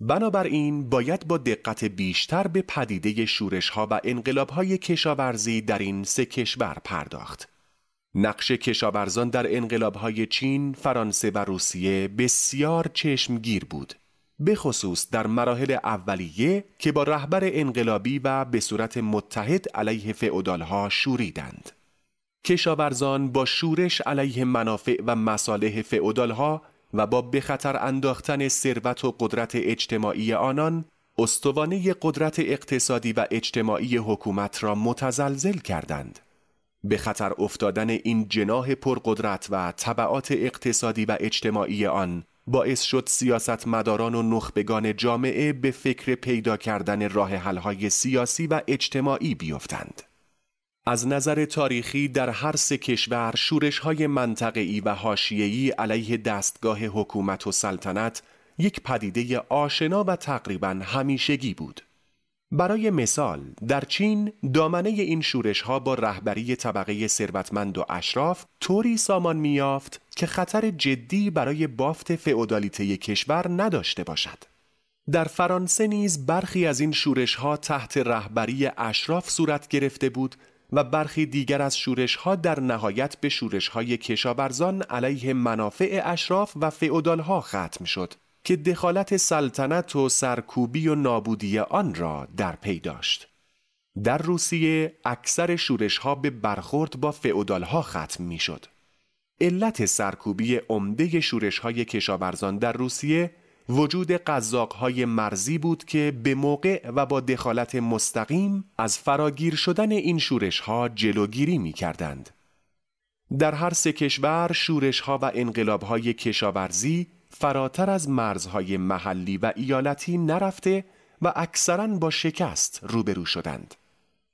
بنابراین باید با دقت بیشتر به پدیده شورش ها و انقلاب های کشاورزی در این سه کشور پرداخت. نقش کشاورزان در انقلاب های چین، فرانسه و روسیه بسیار چشمگیر بود. خصوص در مراحل اولیه که با رهبر انقلابی و به صورت متحد علیه فعودالها شوریدند. کشاورزان با شورش علیه منافع و مصالح فعودالها و با به خطر انداختن ثروت و قدرت اجتماعی آنان استوانه قدرت اقتصادی و اجتماعی حکومت را متزلزل کردند. به خطر افتادن این جناه پرقدرت و طبعات اقتصادی و اجتماعی آن باعث شد سیاستمداران و نخبگان جامعه به فکر پیدا کردن راه حلهای سیاسی و اجتماعی بیفتند. از نظر تاریخی در هر سه کشور شورش های منطقی و هاشیهی علیه دستگاه حکومت و سلطنت یک پدیده آشنا و تقریبا همیشگی بود. برای مثال در چین دامنه این شورش ها با رهبری طبقه ثروتمند و اشراف طوری سامان میافت که خطر جدی برای بافت فئودالیته کشور نداشته باشد. در فرانسه نیز برخی از این شورش ها تحت رهبری اشراف صورت گرفته بود و برخی دیگر از شورش ها در نهایت به شورش های کشاورزان علیه منافع اشراف و فئودال ها ختم شد که دخالت سلطنت و سرکوبی و نابودی آن را در پی داشت. در روسیه اکثر شورش ها به برخورد با فعودال ها ختم می شد. علت سرکوبی عمده شورش های کشاورزان در روسیه وجود قذاق های مرزی بود که به موقع و با دخالت مستقیم از فراگیر شدن این شورش ها جلوگیری می کردند. در هر سه کشور شورش ها و انقلاب های کشاورزی فراتر از مرزهای محلی و ایالتی نرفته و اکثرا با شکست روبرو شدند.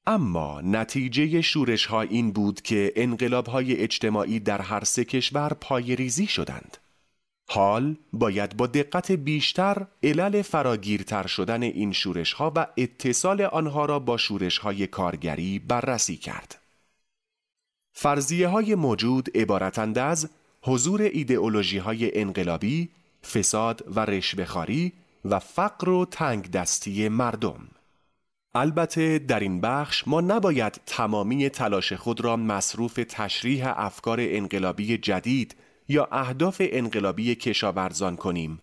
اما نتیجه شورش ها این بود که انقلاب های اجتماعی در هر سه کشور ریزی شدند. حال باید با دقت بیشتر علل فراگیرتر شدن این شورش ها و اتصال آنها را با شورش های کارگری بررسی کرد. فرضیه های موجود عبارتند از حضور ایدئولوژی های انقلابی، فساد و رشوهخواری و فقر و تنگ دستی مردم. البته در این بخش ما نباید تمامی تلاش خود را مصروف تشریح افکار انقلابی جدید یا اهداف انقلابی کشاورزان کنیم.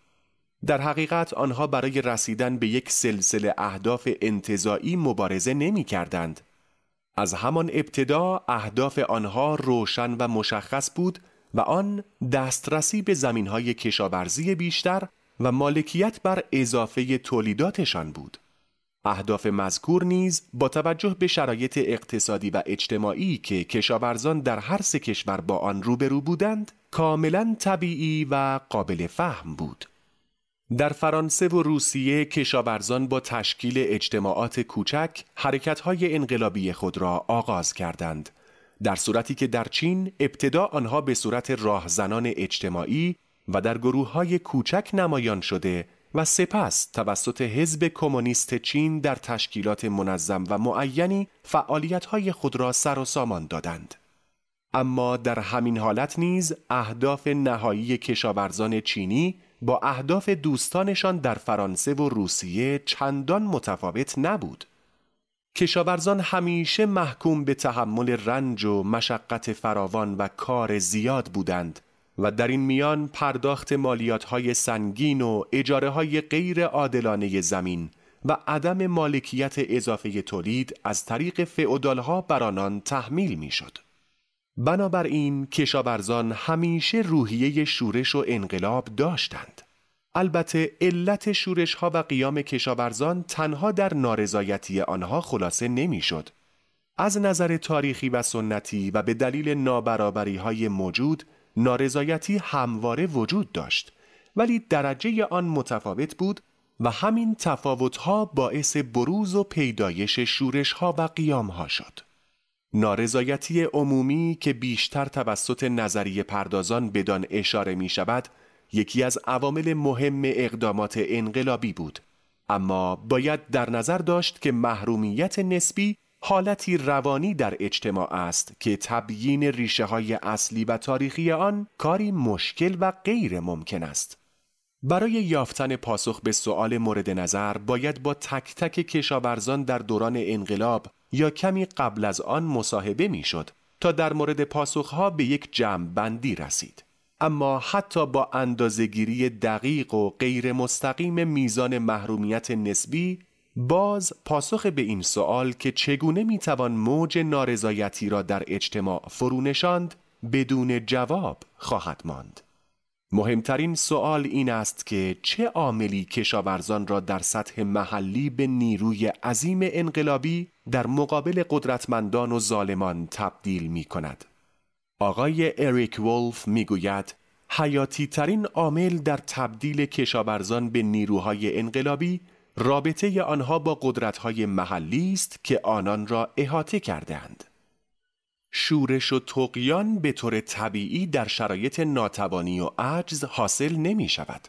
در حقیقت آنها برای رسیدن به یک سلسله اهداف انتظایی مبارزه نمی کردند. از همان ابتدا اهداف آنها روشن و مشخص بود و آن دسترسی به زمین های کشاورزی بیشتر و مالکیت بر اضافه تولیداتشان بود. اهداف مذکور نیز با توجه به شرایط اقتصادی و اجتماعی که کشاورزان در هر سه کشور با آن روبرو بودند کاملا طبیعی و قابل فهم بود. در فرانسه و روسیه کشاورزان با تشکیل اجتماعات کوچک حرکتهای انقلابی خود را آغاز کردند در صورتی که در چین ابتدا آنها به صورت راهزنان اجتماعی و در گروه های کوچک نمایان شده و سپس توسط حزب کمونیست چین در تشکیلات منظم و معینی فعالیت های خود را سر و سامان دادند. اما در همین حالت نیز اهداف نهایی کشاورزان چینی با اهداف دوستانشان در فرانسه و روسیه چندان متفاوت نبود. کشاورزان همیشه محکوم به تحمل رنج و مشقت فراوان و کار زیاد بودند و در این میان پرداخت مالیات های سنگین و اجاره های غیر عادلانه زمین و عدم مالکیت اضافه تولید از طریق فعودال ها بر آنان تحمیل میشد. بنابراین کشاورزان همیشه روحیه شورش و انقلاب داشتند. البته علت شورش ها و قیام کشاورزان تنها در نارضایتی آنها خلاصه نمیشد. از نظر تاریخی و سنتی و به دلیل نابرابری های موجود نارضایتی همواره وجود داشت ولی درجه آن متفاوت بود و همین تفاوت ها باعث بروز و پیدایش شورش ها و قیام ها شد. نارضایتی عمومی که بیشتر توسط نظریه پردازان بدان اشاره می شود یکی از عوامل مهم اقدامات انقلابی بود اما باید در نظر داشت که محرومیت نسبی حالتی روانی در اجتماع است که تبیین ریشه های اصلی و تاریخی آن کاری مشکل و غیر ممکن است. برای یافتن پاسخ به سؤال مورد نظر باید با تک تک کشاورزان در دوران انقلاب یا کمی قبل از آن مصاحبه میشد تا در مورد پاسخها به یک جمع بندی رسید. اما حتی با اندازگیری دقیق و غیر مستقیم میزان محرومیت نسبی باز پاسخ به این سوال که چگونه میتوان موج نارضایتی را در اجتماع نشاند بدون جواب خواهد ماند مهمترین سوال این است که چه عاملی کشاورزان را در سطح محلی به نیروی عظیم انقلابی در مقابل قدرتمندان و ظالمان تبدیل می کند؟ آقای اریک ولف میگوید حیاتی ترین عامل در تبدیل کشاورزان به نیروهای انقلابی رابطه آنها با قدرتهای محلی است که آنان را احاطه کردهاند. شورش و تقیان به طور طبیعی در شرایط ناتوانی و عجز حاصل نمی شود.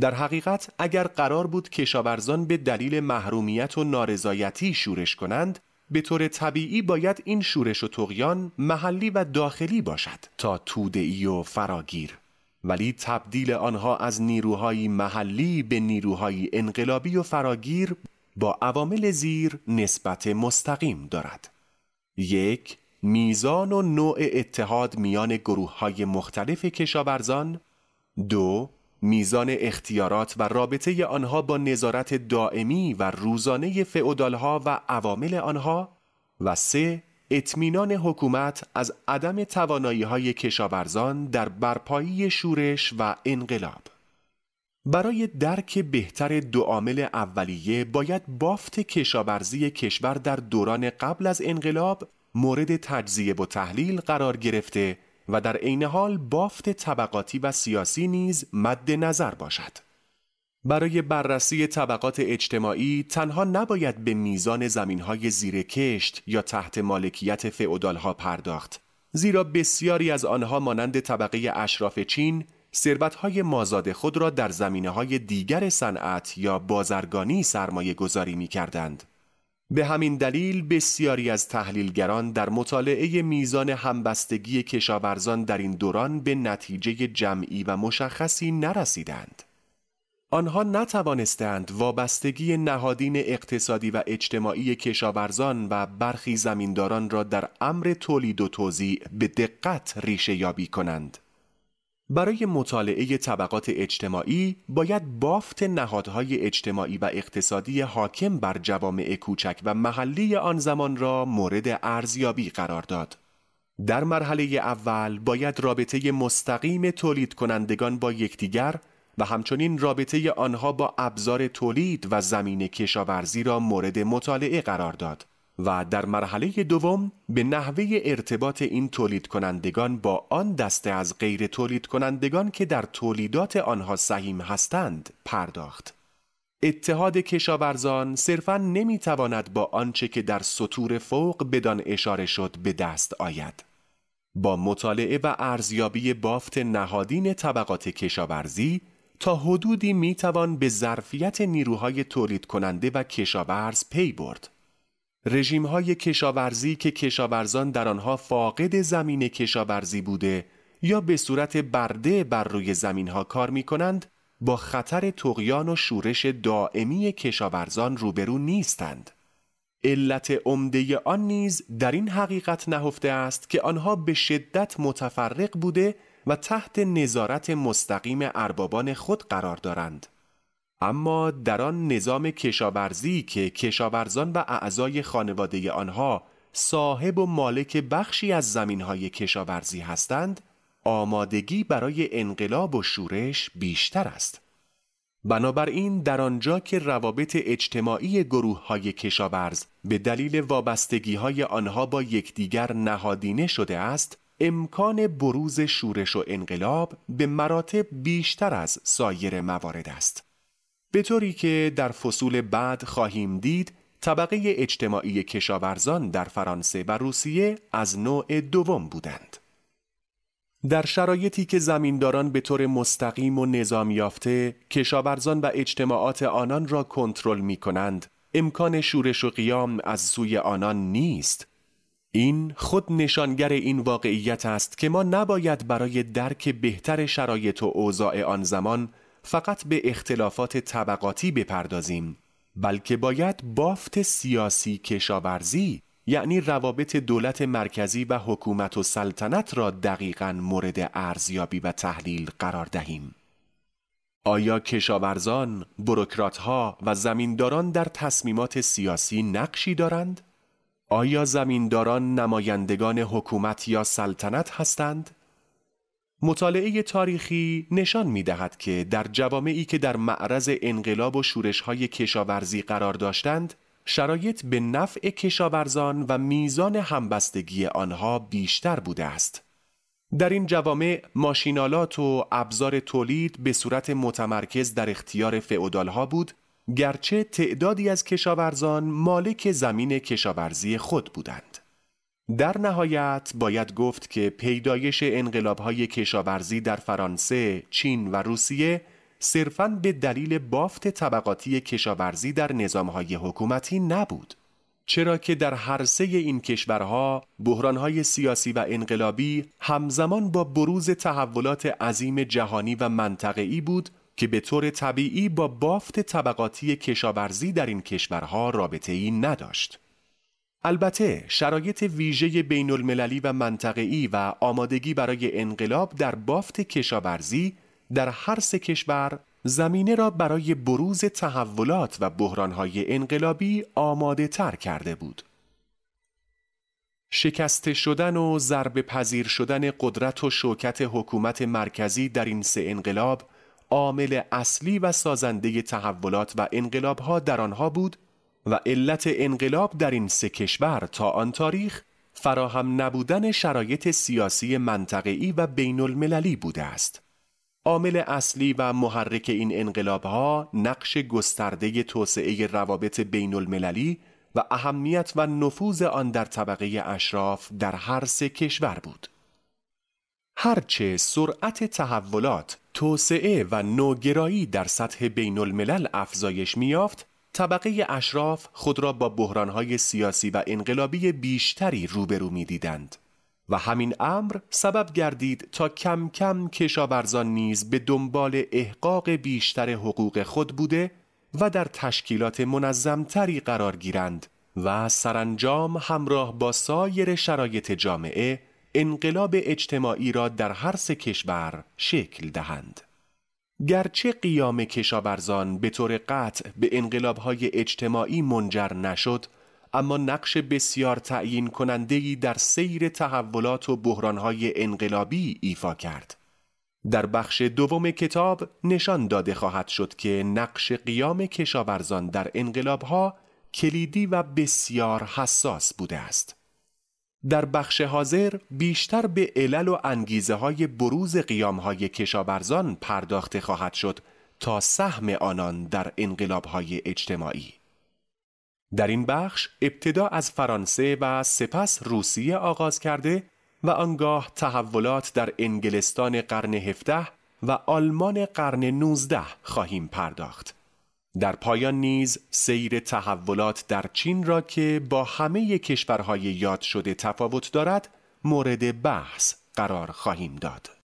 در حقیقت اگر قرار بود کشاورزان به دلیل محرومیت و نارضایتی شورش کنند به طور طبیعی باید این شورش و تقیان محلی و داخلی باشد تا تودعی و فراگیر ولی تبدیل آنها از نیروهای محلی به نیروهای انقلابی و فراگیر با عوامل زیر نسبت مستقیم دارد یک میزان و نوع اتحاد میان گروه های مختلف کشاورزان دو میزان اختیارات و رابطه آنها با نظارت دائمی و روزانه فعودالها و عوامل آنها و سه اطمینان حکومت از عدم توانایی های کشاورزان در برپایی شورش و انقلاب برای درک بهتر دو عامل اولیه باید بافت کشاورزی کشور در دوران قبل از انقلاب مورد تجزیه و تحلیل قرار گرفته و در عین حال بافت طبقاتی و سیاسی نیز مد نظر باشد. برای بررسی طبقات اجتماعی تنها نباید به میزان زمینهای زیر کشت یا تحت مالکیت فعودالها پرداخت زیرا بسیاری از آنها مانند طبقه اشراف چین های مازاد خود را در زمینه های دیگر صنعت یا بازرگانی سرمایه گذاری می کردند. به همین دلیل بسیاری از تحلیلگران در مطالعه میزان همبستگی کشاورزان در این دوران به نتیجه جمعی و مشخصی نرسیدند. آنها نتوانستند وابستگی نهادین اقتصادی و اجتماعی کشاورزان و برخی زمینداران را در امر تولید و توزیع به دقت ریشه یابی کنند. برای مطالعه طبقات اجتماعی باید بافت نهادهای اجتماعی و اقتصادی حاکم بر جوامع کوچک و محلی آن زمان را مورد ارزیابی قرار داد. در مرحله اول باید رابطه مستقیم تولید کنندگان با یکدیگر و همچنین رابطه آنها با ابزار تولید و زمین کشاورزی را مورد مطالعه قرار داد. و در مرحله دوم به نحوه ارتباط این تولید کنندگان با آن دسته از غیر تولید کنندگان که در تولیدات آنها سهیم هستند پرداخت. اتحاد کشاورزان صرفا تواند با آنچه که در سطور فوق بدان اشاره شد به دست آید. با مطالعه و ارزیابی بافت نهادین طبقات کشاورزی تا حدودی توان به ظرفیت نیروهای تولید کننده و کشاورز پی برد. رژیم های کشاورزی که کشاورزان در آنها فاقد زمین کشاورزی بوده یا به صورت برده بر روی زمین ها کار می کنند با خطر تقیان و شورش دائمی کشاورزان روبرو نیستند. علت عمده آن نیز در این حقیقت نهفته است که آنها به شدت متفرق بوده و تحت نظارت مستقیم اربابان خود قرار دارند. اما در آن نظام کشاورزی که کشاورزان و اعضای خانواده آنها صاحب و مالک بخشی از زمینهای کشاورزی هستند آمادگی برای انقلاب و شورش بیشتر است بنابراین در آنجا که روابط اجتماعی گروه های کشاورز به دلیل وابستگی های آنها با یکدیگر نهادینه شده است امکان بروز شورش و انقلاب به مراتب بیشتر از سایر موارد است به طوری که در فصول بعد خواهیم دید طبقه اجتماعی کشاورزان در فرانسه و روسیه از نوع دوم بودند. در شرایطی که زمینداران به طور مستقیم و نظام یافته کشاورزان و اجتماعات آنان را کنترل می کنند امکان شورش و قیام از سوی آنان نیست این خود نشانگر این واقعیت است که ما نباید برای درک بهتر شرایط و اوضاع آن زمان فقط به اختلافات طبقاتی بپردازیم بلکه باید بافت سیاسی کشاورزی یعنی روابط دولت مرکزی و حکومت و سلطنت را دقیقا مورد ارزیابی و تحلیل قرار دهیم آیا کشاورزان، بروکراتها و زمینداران در تصمیمات سیاسی نقشی دارند؟ آیا زمینداران نمایندگان حکومت یا سلطنت هستند؟ مطالعه تاریخی نشان می دهد که در جوامعی که در معرض انقلاب و شورش های کشاورزی قرار داشتند، شرایط به نفع کشاورزان و میزان همبستگی آنها بیشتر بوده است. در این جوامع ماشینالات و ابزار تولید به صورت متمرکز در اختیار فعودالها بود گرچه تعدادی از کشاورزان مالک زمین کشاورزی خود بودند. در نهایت باید گفت که پیدایش انقلابهای کشاورزی در فرانسه، چین و روسیه صرفاً به دلیل بافت طبقاتی کشاورزی در نظامهای حکومتی نبود. چرا که در هر سه این کشورها بحرانهای سیاسی و انقلابی همزمان با بروز تحولات عظیم جهانی و منطقه‌ای بود که به طور طبیعی با بافت طبقاتی کشاورزی در این کشورها رابطه ای نداشت. البته شرایط ویژه بین المللی و منطقه‌ای و آمادگی برای انقلاب در بافت کشاورزی در هر سه کشور زمینه را برای بروز تحولات و بحرانهای انقلابی آماده تر کرده بود. شکست شدن و ضرب پذیر شدن قدرت و شوکت حکومت مرکزی در این سه انقلاب عامل اصلی و سازنده تحولات و انقلابها در آنها بود و علت انقلاب در این سه کشور تا آن تاریخ فراهم نبودن شرایط سیاسی منطقه‌ای و بین المللی بوده است. عامل اصلی و محرک این ها نقش گسترده توسعه روابط بین المللی و اهمیت و نفوذ آن در طبقه اشراف در هر سه کشور بود. هرچه سرعت تحولات، توسعه و نوگرایی در سطح بین الملل افزایش میافت، طبقه اشراف خود را با بحرانهای سیاسی و انقلابی بیشتری روبرو می دیدند و همین امر سبب گردید تا کم کم کشاورزان نیز به دنبال احقاق بیشتر حقوق خود بوده و در تشکیلات منظمتری قرار گیرند و سرانجام همراه با سایر شرایط جامعه انقلاب اجتماعی را در هر سه کشور شکل دهند. گرچه قیام کشاورزان به طور قطع به انقلابهای اجتماعی منجر نشد اما نقش بسیار تعیین کنندهی در سیر تحولات و بحرانهای انقلابی ایفا کرد در بخش دوم کتاب نشان داده خواهد شد که نقش قیام کشاورزان در انقلابها کلیدی و بسیار حساس بوده است در بخش حاضر بیشتر به علل و انگیزه های بروز قیام های کشاورزان پرداخته خواهد شد تا سهم آنان در انقلاب های اجتماعی. در این بخش ابتدا از فرانسه و سپس روسیه آغاز کرده و آنگاه تحولات در انگلستان قرن 17 و آلمان قرن 19 خواهیم پرداخت. در پایان نیز سیر تحولات در چین را که با همه کشورهای یاد شده تفاوت دارد مورد بحث قرار خواهیم داد.